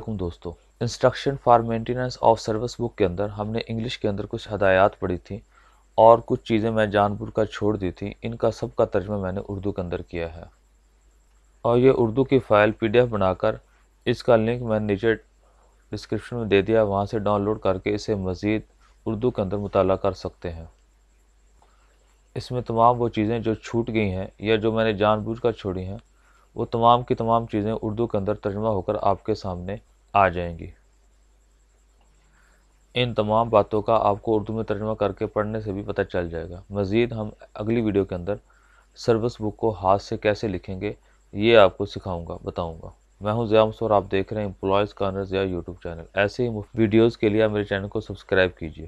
अल्लाम दोस्तों instruction for maintenance of service book के अंदर हमने इंग्लिश के अंदर कुछ हदायत पढ़ी थी और कुछ चीज़ें मैं जानबूझ कर छोड़ दी थी इनका सब का तर्जमा मैंने उर्दू के अंदर किया है और ये उर्दू की फ़ाइल पीडीएफ बनाकर इसका लिंक मैंने नीचे डिस्क्रिप्शन में दे दिया वहाँ से डाउनलोड करके इसे मज़ीद उर्दू के अंदर मुताल कर सकते हैं इसमें तमाम वो चीज़ें जो छूट गई हैं या जो मैंने जानबूझ कर छोड़ी हैं वो तमाम की तमाम चीज़ें उर्दू के अंदर तर्जमा होकर आपके सामने आ जाएंगी इन तमाम बातों का आपको उर्दू में तर्जमा करके पढ़ने से भी पता चल जाएगा मज़ीद हम अगली वीडियो के अंदर सर्विस बुक को हाथ से कैसे लिखेंगे ये आपको सिखाऊंगा बताऊंगा मैं हूं ज़ियामस और आप देख रहे हैं इम्प्लॉयज़ कॉर्नर या यूट्यूब चैनल ऐसे ही वीडियोज़ के लिए आप मेरे चैनल को सब्सक्राइब कीजिए